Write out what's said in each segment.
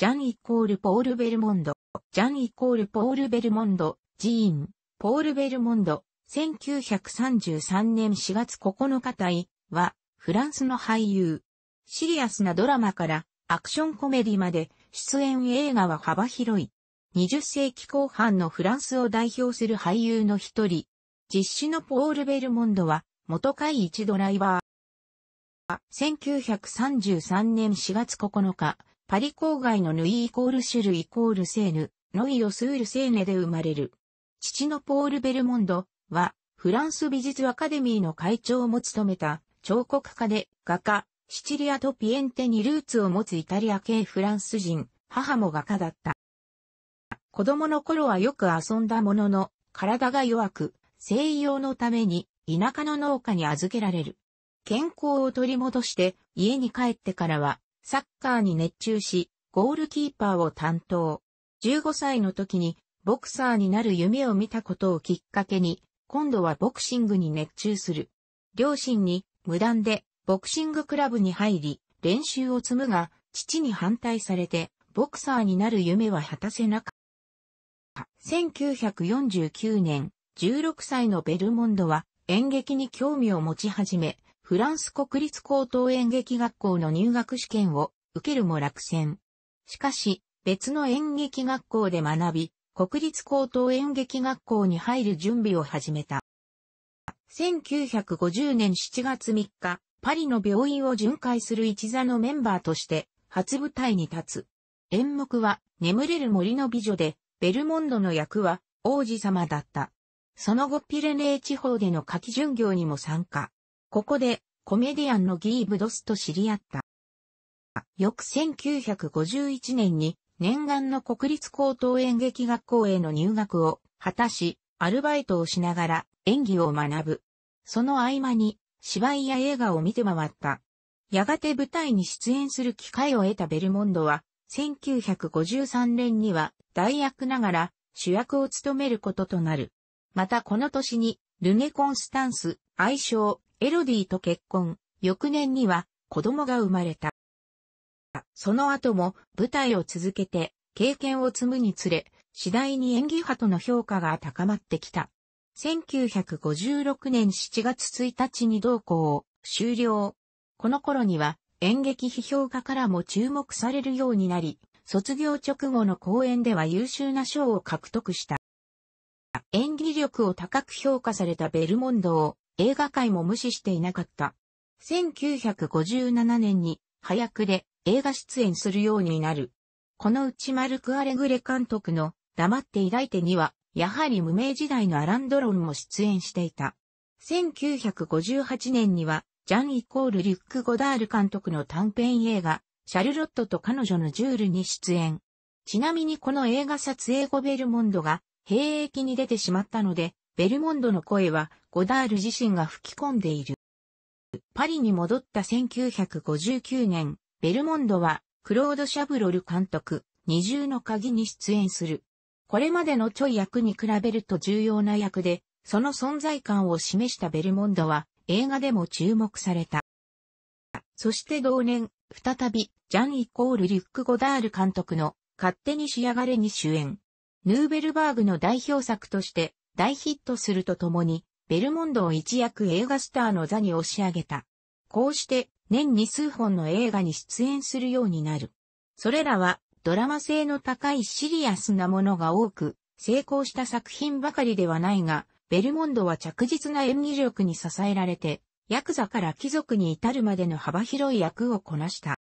ジャンイコールポール・ベルモンド、ジャンイコールポール・ベルモンド、ジーン、ポール・ベルモンド、1933年4月9日隊は、フランスの俳優。シリアスなドラマからアクションコメディまで出演映画は幅広い。20世紀後半のフランスを代表する俳優の一人。実施のポール・ベルモンドは、元会一ドライバー。1933年4月9日、パリ郊外のヌイイコールシュルイコールセーヌ、ノイオスールセーネで生まれる。父のポール・ベルモンドは、フランス美術アカデミーの会長も務めた、彫刻家で画家、シチリアとピエンテにルーツを持つイタリア系フランス人、母も画家だった。子供の頃はよく遊んだものの、体が弱く、西洋のために田舎の農家に預けられる。健康を取り戻して家に帰ってからはサッカーに熱中し、ゴールキーパーを担当。15歳の時にボクサーになる夢を見たことをきっかけに、今度はボクシングに熱中する。両親に無断でボクシングクラブに入り、練習を積むが、父に反対されて、ボクサーになる夢は果たせなかった。1949年、16歳のベルモンドは演劇に興味を持ち始め、フランス国立高等演劇学校の入学試験を受けるも落選。しかし、別の演劇学校で学び、国立高等演劇学校に入る準備を始めた。1950年7月3日、パリの病院を巡回する一座のメンバーとして、初舞台に立つ。演目は、眠れる森の美女で、ベルモンドの役は、王子様だった。その後ピレネー地方での夏季巡業にも参加。ここで、コメディアンのギーブドスと知り合った。翌1951年に、念願の国立高等演劇学校への入学を果たし、アルバイトをしながら演技を学ぶ。その合間に、芝居や映画を見て回った。やがて舞台に出演する機会を得たベルモンドは、1953年には代役ながら主役を務めることとなる。またこの年に、ルネ・コンスタンス、愛称、エロディと結婚、翌年には子供が生まれた。その後も舞台を続けて経験を積むにつれ、次第に演技派との評価が高まってきた。1956年7月1日に同行を終了。この頃には演劇批評家からも注目されるようになり、卒業直後の講演では優秀な賞を獲得した。演技力を高く評価されたベルモンドを映画界も無視していなかった。1957年に、早くで映画出演するようになる。このうちマルク・アレグレ監督の黙って抱いてには、やはり無名時代のアラン・ドロンも出演していた。1958年には、ジャン・イコール・リュック・ゴダール監督の短編映画、シャルロットと彼女のジュールに出演。ちなみにこの映画撮影後ベルモンドが兵役に出てしまったので、ベルモンドの声はゴダール自身が吹き込んでいる。パリに戻った1959年、ベルモンドは、クロード・シャブロル監督、二重の鍵に出演する。これまでのちょい役に比べると重要な役で、その存在感を示したベルモンドは、映画でも注目された。そして同年、再び、ジャンイコール・リュック・ゴダール監督の、勝手に仕上がれに主演。ヌーベルバーグの代表作として、大ヒットするとともに、ベルモンドを一躍映画スターの座に押し上げた。こうして、年に数本の映画に出演するようになる。それらは、ドラマ性の高いシリアスなものが多く、成功した作品ばかりではないが、ベルモンドは着実な演技力に支えられて、ヤクザから貴族に至るまでの幅広い役をこなした。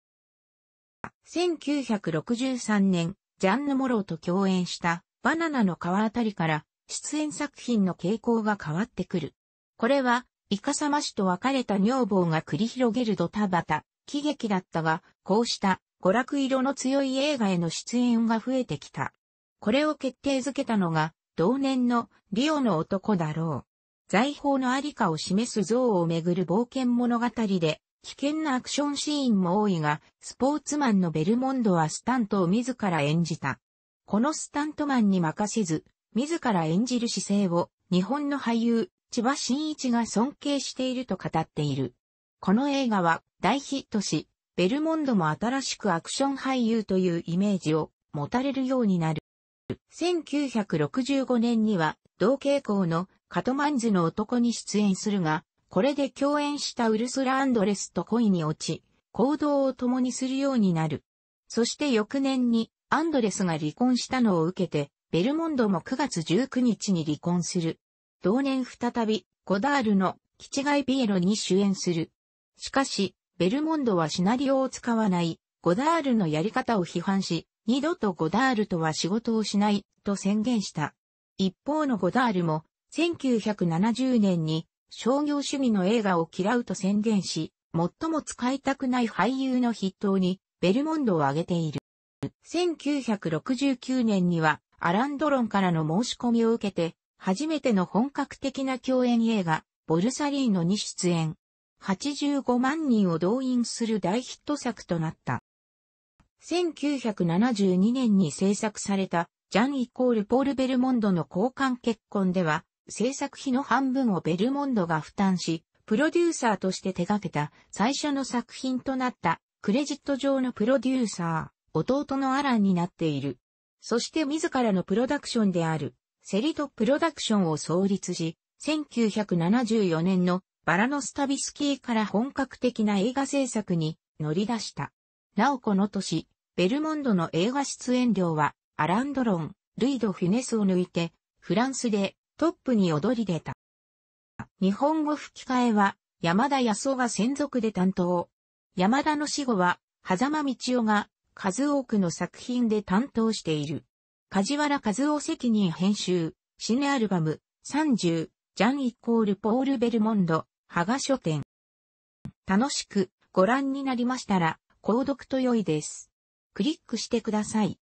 1963年、ジャンヌ・モローと共演したバナナの川あたりから出演作品の傾向が変わってくる。これは、イカサマ氏と別れた女房が繰り広げるドタバタ、喜劇だったが、こうした娯楽色の強い映画への出演が増えてきた。これを決定づけたのが、同年のリオの男だろう。財宝のありかを示す像をめぐる冒険物語で、危険なアクションシーンも多いが、スポーツマンのベルモンドはスタントを自ら演じた。このスタントマンに任せず、自ら演じる姿勢を日本の俳優、千葉真一が尊敬していると語っている。この映画は大ヒットし、ベルモンドも新しくアクション俳優というイメージを持たれるようになる。1965年には同傾向のカトマンズの男に出演するが、これで共演したウルスラ・アンドレスと恋に落ち、行動を共にするようになる。そして翌年にアンドレスが離婚したのを受けて、ベルモンドも9月19日に離婚する。同年再び、ゴダールの、キチガイピエロに主演する。しかし、ベルモンドはシナリオを使わない、ゴダールのやり方を批判し、二度とゴダールとは仕事をしない、と宣言した。一方のゴダールも、1970年に、商業主義の映画を嫌うと宣言し、最も使いたくない俳優の筆頭に、ベルモンドを挙げている。1969年には、アラン・ドロンからの申し込みを受けて、初めての本格的な共演映画、ボルサリーノに出演。85万人を動員する大ヒット作となった。1972年に制作された、ジャンイコールポール・ベルモンドの交換結婚では、制作費の半分をベルモンドが負担し、プロデューサーとして手掛けた最初の作品となった、クレジット上のプロデューサー、弟のアランになっている。そして自らのプロダクションである、セリトプロダクションを創立し、1974年のバラノスタビスキーから本格的な映画制作に乗り出した。なおこの年、ベルモンドの映画出演料は、アランドロン、ルイド・フィネスを抜いて、フランスでトップに躍り出た。日本語吹き替えは、山田康夫が専属で担当。山田の死後は、狭間道夫が数多くの作品で担当している。梶原和夫責任編集、シネアルバム、30、ジャンイコールポール・ベルモンド、ハガ書店。楽しくご覧になりましたら、購読と良いです。クリックしてください。